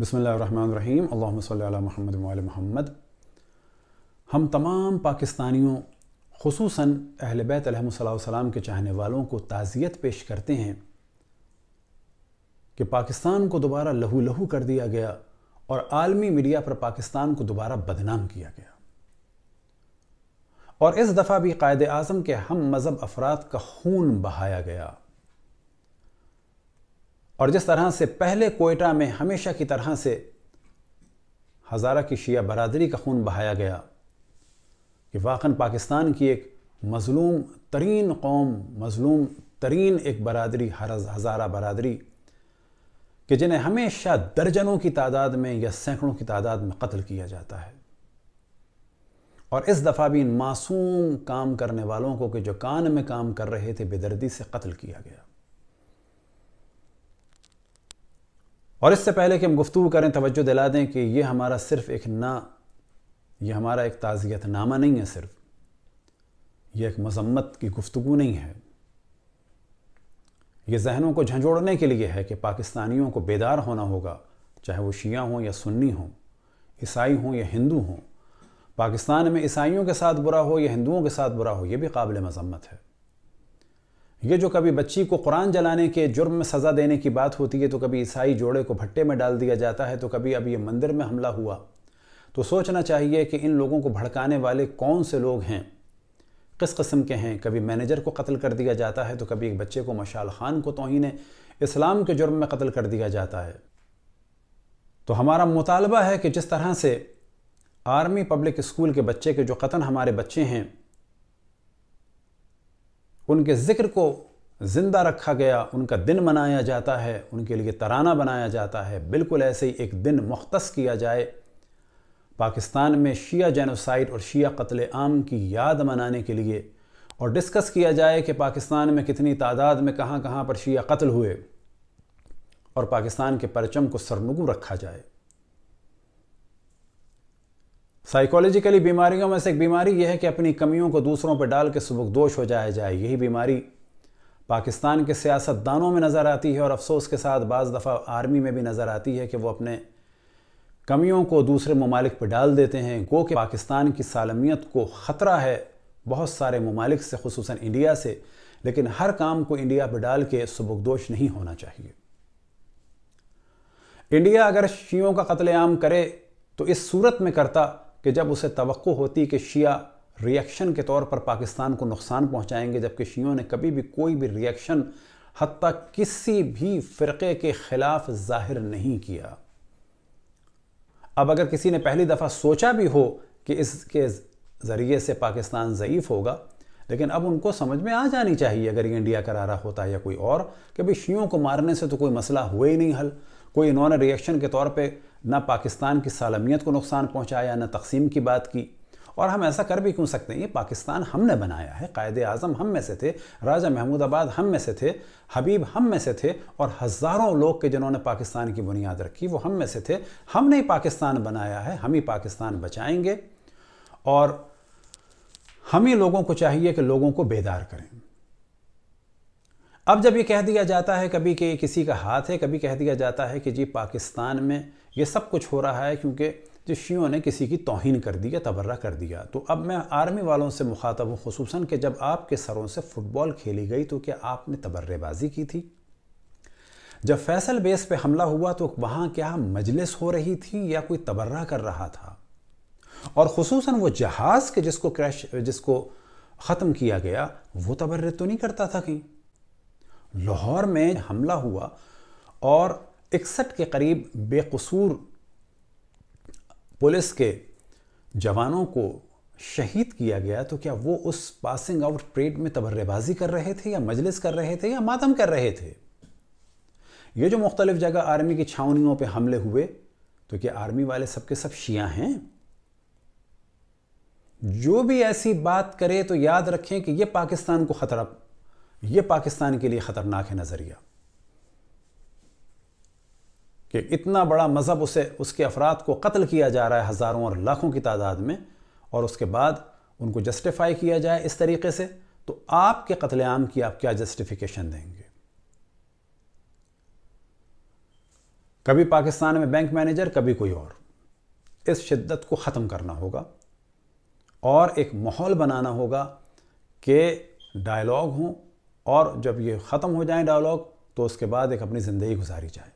बसमीम अल्लाम महमद वाल महमद हम तमाम पाकिस्तानियों खसूस अहल बैतम के चाहने वालों को ताज़ियत पेश करते हैं कि पाकिस्तान को दोबारा लहू लहू कर दिया गया और आलमी मीडिया पर पाकिस्तान को दोबारा बदनाम किया गया और इस दफ़ा भी कायद अजम के हम मज़हब अफराद का खून बहाया गया और जिस तरह से पहले कोयटा में हमेशा की तरह से हज़ारा की शिया बरदरी का खून बहाया गया कि वाकन पाकिस्तान की एक मज़लूम तरीन कौम मज़लूम तरीन एक बरदरी हज़ारा बरदरी कि जिन्हें हमेशा दर्जनों की तादाद में या सैकड़ों की तादाद में कत्ल किया जाता है और इस दफ़ा भी इन मासूम काम करने वालों को कि जो कान में काम कर रहे थे बेदर्दी से कत्ल किया गया और इससे पहले कि हम गुफ्तु करें तवज्जो दिला दें कि ये हमारा सिर्फ एक ना ये हमारा एक ताज़ियत नामा नहीं है सिर्फ ये एक मजम्मत की गुफ्तु नहीं है ये जहनों को झंझोड़ने के लिए है कि पाकिस्तानियों को बेदार होना होगा चाहे वो शिया हों या सुन्नी हों ईसाई हों या हिंदू हों पाकिस्तान में ईसाइयों के साथ बुरा हो या हिंदुओं के साथ बुरा हो ये भी काबिल मजम्मत है ये जो कभी बच्ची को कुरान जलाने के जुर्म में सज़ा देने की बात होती है तो कभी ईसाई जोड़े को भट्टे में डाल दिया जाता है तो कभी अब ये मंदिर में हमला हुआ तो सोचना चाहिए कि इन लोगों को भड़काने वाले कौन से लोग हैं किस कस्म के हैं कभी मैनेजर को कत्ल कर दिया जाता है तो कभी एक बच्चे को मशाल खान को तोहन इस्लाम के जुर्म में कत्ल कर दिया जाता है तो हमारा मुतालबा है कि जिस तरह से आर्मी पब्लिक स्कूल के बच्चे के जो कतन हमारे बच्चे हैं उनके ज़िक्र को ज़िंदा रखा गया उनका दिन मनाया जाता है उनके लिए तराना बनाया जाता है बिल्कुल ऐसे ही एक दिन मुख्त किया जाए पाकिस्तान में शिया जेनोसाइड और शिया कत्ल आम की याद मनाने के लिए और डिस्कस किया जाए कि पाकिस्तान में कितनी तादाद में कहाँ कहाँ पर शिया कत्ल हुए और पाकिस्तान के परचम को सरनगु रखा जाए साइकोलॉजिकली बीमारियों में से एक बीमारी यह है कि अपनी कमियों को दूसरों पर डाल के सुबकदोश हो जाया जाए यही बीमारी पाकिस्तान के सियासतदानों में नज़र आती है और अफसोस के साथ बज़ दफ़ा आर्मी में भी नज़र आती है कि वो अपने कमियों को दूसरे ममालिक पर डाल देते हैं गो कि पाकिस्तान की सालमियत को ख़तरा है बहुत सारे ममालिक से खसूस इंडिया से लेकिन हर काम को इंडिया पर डाल के सबकदोश नहीं होना चाहिए इंडिया अगर शीयों का कत्लेआम करे तो इस सूरत में करता कि जब उसे तो होती कि शिया रिएक्शन के तौर पर पाकिस्तान को नुकसान पहुंचाएंगे जबकि शियों ने कभी भी कोई भी रिएक्शन हती किसी भी फ़िरक़े के ख़िलाफ़ ज़ाहिर नहीं किया अब अगर किसी ने पहली दफ़ा सोचा भी हो कि इसके ज़रिए से पाकिस्तान ज़यीफ़ होगा लेकिन अब उनको समझ में आ जानी चाहिए अगर ये इंडिया करा रहा होता है या कोई और कि भाई शियों को मारने से तो कोई मसला हुआ ही नहीं हल कोई इन्होंने रिएक्शन के तौर पर ना पाकिस्तान की सालमियत को नुकसान पहुँचाया ना तकसीम की बात की और हम ऐसा कर भी क्यों सकते हैं ये पाकिस्तान हमने बनाया है कायद अज़म हम में से थे राजा महमूदाबाद हम में से थे हबीब हम में से थे और हज़ारों लोग के जिन्होंने पाकिस्तान की बुनियाद रखी वो हम में से थे हमने ही पाकिस्तान बनाया है हम ही पाकिस्तान बचाएंगे और हम ही लोगों को चाहिए कि लोगों को बेदार करें अब जब ये कह दिया जाता है कभी कि किसी का हाथ है कभी कह दिया जाता है कि जी पाकिस्तान में ये सब कुछ हो रहा है क्योंकि जो शियों ने किसी की तोहन कर दी या तबर्रा कर दिया तो अब मैं आर्मी वालों से मुखातब हूँ खसूस कि जब आपके सरों से फ़ुटबॉल खेली गई तो क्या आपने तबर्रेबाजी की थी जब फैसल बेस पे हमला हुआ तो वहाँ क्या मजलिस हो रही थी या कोई तबर्रा कर रहा था और खसूस वो जहाज़ के जिसको क्रैश जिसको ख़त्म किया गया वो तबर्रे तो नहीं करता था कहीं लाहौर में हमला हुआ और इकसठ के करीब बेकसूर पुलिस के जवानों को शहीद किया गया तो क्या वो उस पासिंग आउट परेड में तबर्रेबाजी कर रहे थे या मजलिस कर रहे थे या मातम कर रहे थे ये जो मुख्तलिफ जगह आर्मी की छावनियों पे हमले हुए तो क्या आर्मी वाले सबके सब शिया हैं जो भी ऐसी बात करे तो याद रखें कि यह पाकिस्तान को खतरा यह पाकिस्तान के लिए खतरनाक है नज़रिया कि इतना बड़ा मज़हब उसे उसके अफराद को कत्ल किया जा रहा है हज़ारों और लाखों की तादाद में और उसके बाद उनको जस्टिफाई किया जाए इस तरीके से तो आपके कत्लेआम की आप क्या जस्टिफिकेशन देंगे कभी पाकिस्तान में बैंक मैनेजर कभी कोई और इस शिद्दत को ख़त्म करना होगा और एक माहौल बनाना होगा कि डायलॉग हों और जब ये ख़त्म हो जाए डायलॉग तो उसके बाद एक अपनी ज़िंदगी गुजारी जाए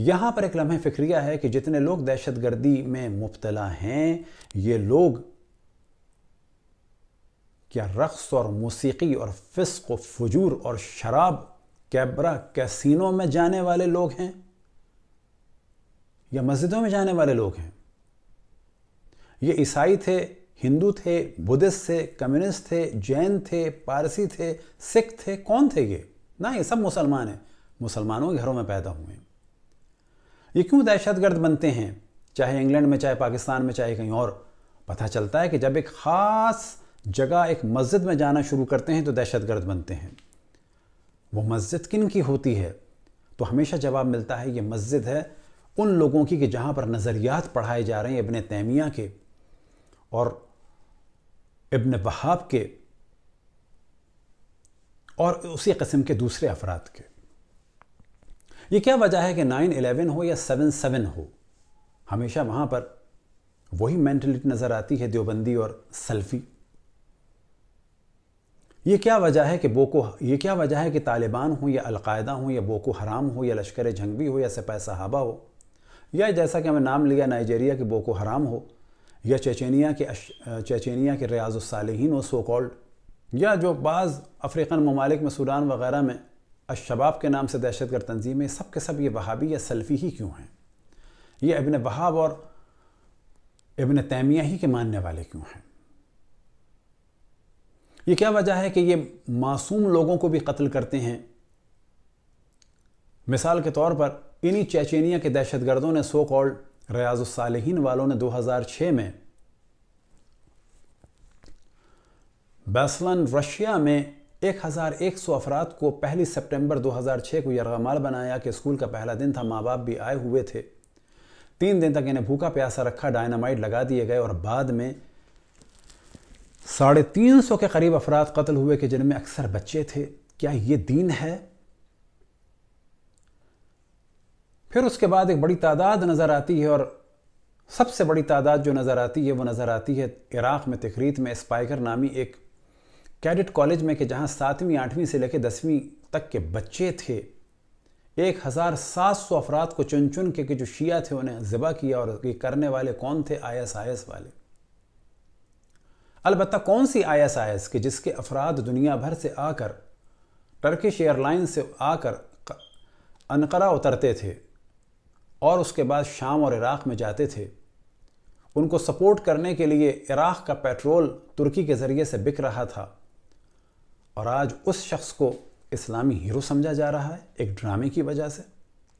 यहाँ पर एक लम्हे फिक्रिया है कि जितने लोग दहशत गर्दी में मुबतला हैं ये लोग क्या रक़्स और मौसीकी और फिस्क व फजूर और शराब कैबरा कैसीनो में जाने वाले लोग हैं या मस्जिदों में जाने वाले लोग हैं ये ईसाई थे हिंदू थे बुद्धिस्ट थे कम्युनिस्ट थे जैन थे पारसी थे सिख थे कौन थे ये ना ये सब मुसलमान हैं मुसलमानों के घरों में पैदा हुए हैं ये क्यों दहशतगर्द बनते हैं चाहे इंग्लैंड में चाहे पाकिस्तान में चाहे कहीं और पता चलता है कि जब एक ख़ास जगह एक मस्जिद में जाना शुरू करते हैं तो दहशतगर्द बनते हैं वो मस्जिद किन की होती है तो हमेशा जवाब मिलता है ये मस्जिद है उन लोगों की कि जहाँ पर नज़रियात पढ़ाए जा रहे हैं इबन तैमिया के और इबन वहाब के और उसी कस्म के दूसरे अफराद के ये क्या वजह है कि नाइन इलेवन हो या सेवन सेवन हो हमेशा वहाँ पर वही मेंटेलिटी नज़र आती है देवबंदी और सेल्फ़ी ये क्या वजह है कि बोको ये क्या वजह है कि तालिबान हो या अलकायदा हो या बोको हराम हो या लश्कर जंगवी हो या सपा सहाबा हो या जैसा कि हमें नाम लिया नाइजेरिया के बोको हराम हो या चेचेनिया के चेचेनिया के रियाजुलसालहन हो सो कॉल्ड या जो बाज़ अफ्रीकन ममालिक में सूडान वगैरह में अशबाब के नाम से दहशत गर्द तनजीमें सब के सब ये वहाबी या सल्फ़ी ही क्यों हैं ये इबन वहाब और इबन तैमिया ही के मानने वाले क्यों हैं ये क्या वजह है कि ये मासूम लोगों को भी कत्ल करते हैं मिसाल के तौर पर इन्हीं चेचेनिया के दहशतगर्दों ने सो कॉल्ड रयाजुसालहीन वालों ने 2006 में बैसलन रशिया में 1100 अफराद को पहली सितंबर 2006 को यरगमाल बनाया कि स्कूल का पहला दिन था माँ बाप भी आए हुए थे तीन दिन तक इन्हें भूखा प्यासा रखा डायनामाइट लगा दिए गए और बाद में साढ़े तीन सौ के करीब अफराद कत्ल हुए कि जिनमें अक्सर बच्चे थे क्या ये दीन है फिर उसके बाद एक बड़ी तादाद नज़र आती है और सबसे बड़ी तादाद जो नज़र आती है वो नज़र आती है इराक़ में तकरीत में स्पाइकर नामी एक कैडेट कॉलेज में कि जहां सातवीं आठवीं से लेकर दसवीं तक के बच्चे थे एक हज़ार सात सौ अफराद को चुन चुन के के जो शिया थे उन्हें ज़बा किया और ये करने वाले कौन थे आई एस आई एस वाले अलबत् कौन सी आई एस आई एस के जिसके अफराद दुनिया भर से आकर टर्किश एयरलाइन से आकर अनकरा उतरते थे और उसके बाद शाम और इराक़ में जाते थे उनको सपोर्ट करने के लिए इराक़ का पेट्रोल तुर्की के ज़रिए से बिक रहा था और आज उस शख्स को इस्लामी हीरो समझा जा रहा है एक ड्रामे की वजह से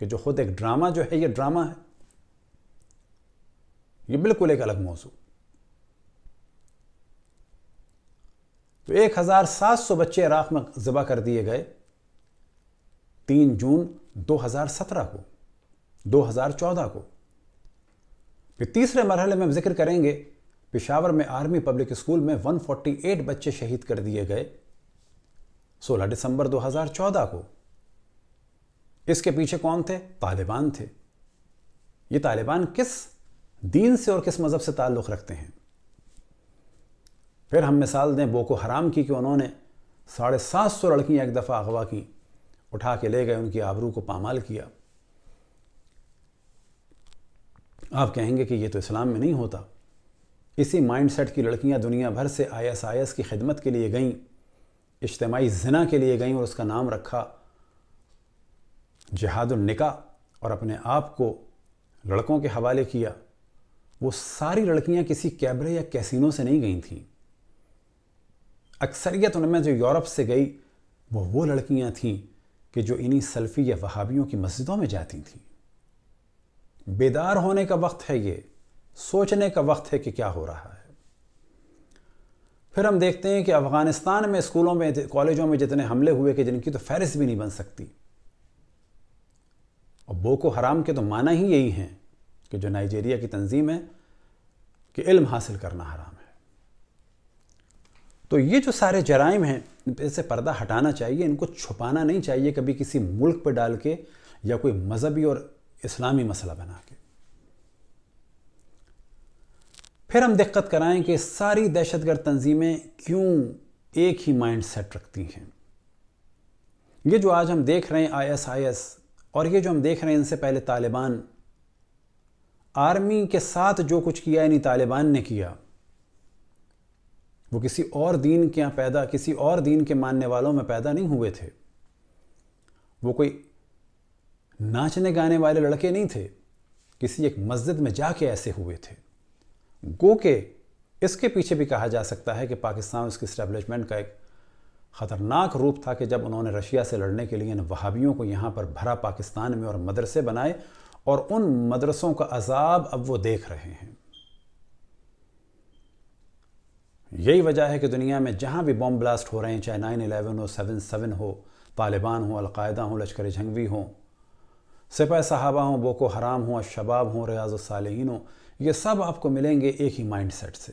कि जो खुद एक ड्रामा जो है ये ड्रामा है ये बिल्कुल एक अलग मौजू तो एक हज़ार सात सौ बच्चे इराक में जबा कर दिए गए तीन जून दो हज़ार सत्रह को दो हज़ार चौदह को फिर तीसरे मरहले में हम जिक्र करेंगे पिशावर में आर्मी पब्लिक स्कूल में 148 बच्चे शहीद कर दिए गए 16 दिसंबर 2014 को इसके पीछे कौन थे तालिबान थे ये तालिबान किस दीन से और किस मज़हब से ताल्लुक़ रखते हैं फिर हम मिसाल दें बोको हराम की कि उन्होंने साढ़े सात सौ लड़कियाँ एक दफ़ा अगवा की उठा के ले गए उनकी आबरू को पामाल किया आप कहेंगे कि ये तो इस्लाम में नहीं होता इसी माइंडसेट की लड़कियां दुनिया भर से आईएसआईएस की खिदमत के लिए गईं इज्तमाही जना के लिए गईं और उसका नाम रखा जहादुलनिका और अपने आप को लड़कों के हवाले किया वो सारी लड़कियां किसी कैबरे या कैसीनो से नहीं गई थीं अक्सरियत उनमें जो यूरोप से गई वो वो लड़कियां थीं कि जो इन्हीं सल्फ़ी या वहाबियों की मस्जिदों में जाती थीं बेदार होने का वक्त है ये सोचने का वक्त है कि क्या हो रहा है फिर हम देखते हैं कि अफ़गानिस्तान में स्कूलों में कॉलेजों में जितने हमले हुए कि जिनकी तो फहरिस्त भी नहीं बन सकती और बोको हराम के तो माना ही यही है कि जो नाइजीरिया की तंजीम है कि इल्म हासिल करना हराम है तो ये जो सारे जराइम हैं इनसे पर्दा हटाना चाहिए इनको छुपाना नहीं चाहिए कभी किसी मुल्क पर डाल के या कोई मज़हबी और इस्लामी मसला बना के फिर हम दिक्कत कराएं कि सारी दहशतगर्द तंजीमें क्यों एक ही माइंड सेट रखती हैं ये जो आज हम देख रहे हैं आईएसआईएस और ये जो हम देख रहे हैं इनसे पहले तालिबान आर्मी के साथ जो कुछ किया यानी तालिबान ने किया वो किसी और दीन के यहाँ पैदा किसी और दीन के मानने वालों में पैदा नहीं हुए थे वो कोई नाचने गाने वाले लड़के नहीं थे किसी एक मस्जिद में जाके ऐसे हुए थे गो के इसके पीछे भी कहा जा सकता है कि पाकिस्तान उसकी इस्टेब्लिशमेंट का एक ख़तरनाक रूप था कि जब उन्होंने रशिया से लड़ने के लिए इन वहावियों को यहाँ पर भरा पाकिस्तान में और मदरसे बनाए और उन मदरसों का अजाब अब वो देख रहे हैं यही वजह है कि दुनिया में जहाँ भी बॉम्ब ब्लास्ट हो रहे हैं चाहे नाइन एलेवन हो सेवन सेवन हो तालिबान हो अलकायदा हो लश्कर झंगवी हो सिपाही साहबा हो बोको हराम हो शबाब हों रियाज सालहीन हों ये सब आपको मिलेंगे एक ही माइंड सेट से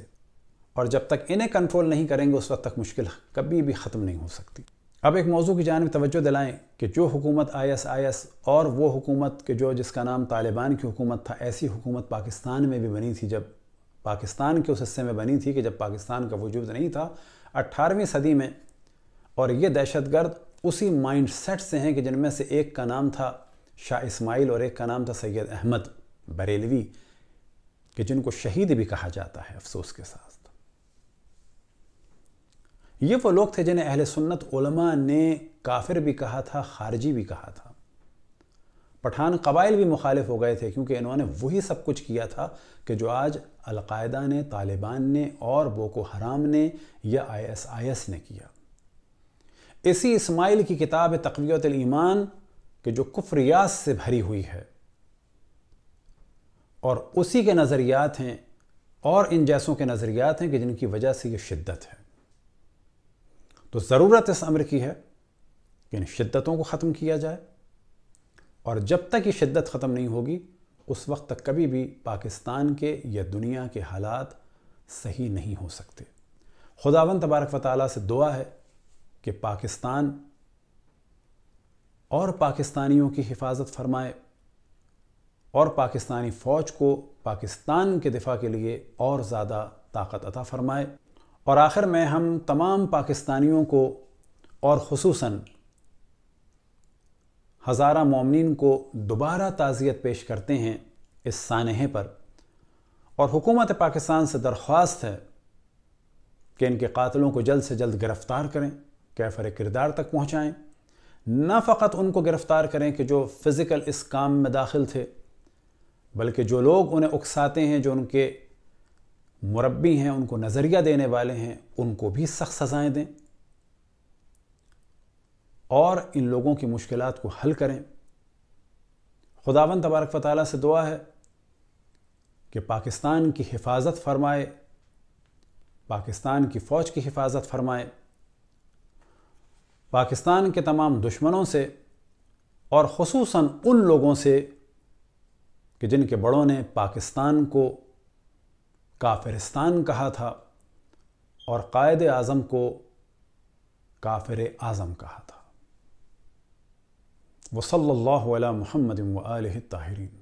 और जब तक इन्हें कंट्रोल नहीं करेंगे उस वक्त तक मुश्किल कभी भी ख़त्म नहीं हो सकती अब एक मौजू की जानब तवज्जो दिलाएं कि जो हुकूमत आईएसआईएस और वो हुकूमत के जो जिसका नाम तालिबान की हुकूमत था ऐसी हुकूमत पाकिस्तान में भी बनी थी जब पाकिस्तान के उस हिस्से में बनी थी कि जब पाकिस्तान का वजूद नहीं था अट्ठारहवीं सदी में और ये दहशतगर्द उसी माइंड सेट से हैं कि जिनमें से एक का नाम था शाह इस्माइल और एक का नाम था सैयद अहमद बरेलवी कि जिनको शहीद भी कहा जाता है अफसोस के साथ ये वो लोग थे जिन्हें अहले सुन्नत उलमा ने काफिर भी कहा था खारजी भी कहा था पठान कबाइल भी मुखालिफ हो गए थे क्योंकि इन्होंने वही सब कुछ किया था कि जो आज अलकायदा ने तालिबान ने और बोको हराम ने या आईएसआईएस ने किया इसी इस्माइल की किताब तकवीत ईमान के जो कुफ्रियात से भरी हुई है और उसी के नज़रियात हैं और इन जैसों के नज़रियात हैं कि जिनकी वजह से ये शिद्दत है तो ज़रूरत इस अमर की है कि इन शिद्दतों को ख़त्म किया जाए और जब तक ये शिद्दत ख़त्म नहीं होगी उस वक्त तक कभी भी पाकिस्तान के या दुनिया के हालात सही नहीं हो सकते खुदावन तबारक वाली से दुआ है कि पाकिस्तान और पाकिस्तानियों की हिफाजत फरमाए और पाकिस्तानी फ़ौज को पाकिस्तान के दिफा के लिए और ज़्यादा ताकत अता फ़रमाए और आखिर में हम तमाम पाकिस्तानियों को और खसूस हज़ारा ममिन को दोबारा ताज़ियत पेश करते हैं इस सानहे पर और हुकूमत पाकिस्तान से दरख्वास्त है कि इनके कातलों को जल्द से जल्द गिरफ़्तार करें कैफर किरदार तक पहुँचाएँ ना फ़कत उनको गिरफ़्तार करें कि जो फ़िज़िकल इस काम में दाखिल थे बल्कि जो लोग उन्हें उकसाते हैं जो उनके मुरबी हैं उनको नज़रिया देने वाले हैं उनको भी सख्त सज़ाएँ दें और इन लोगों की मुश्किल को हल करें खुदावन तबारक वाली से दुआ है कि पाकिस्तान की हिफाजत फरमाए पाकिस्तान की फ़ौज की हिफाजत फरमाए पाकिस्तान के तमाम दुश्मनों से और खसूस उन लोगों से कि जिनके बड़ों ने पाकिस्तान को काफिरस्तान कहा था और कायद आज़म को काफिर आज़म कहा था वसल्ला महमद व ताहरीन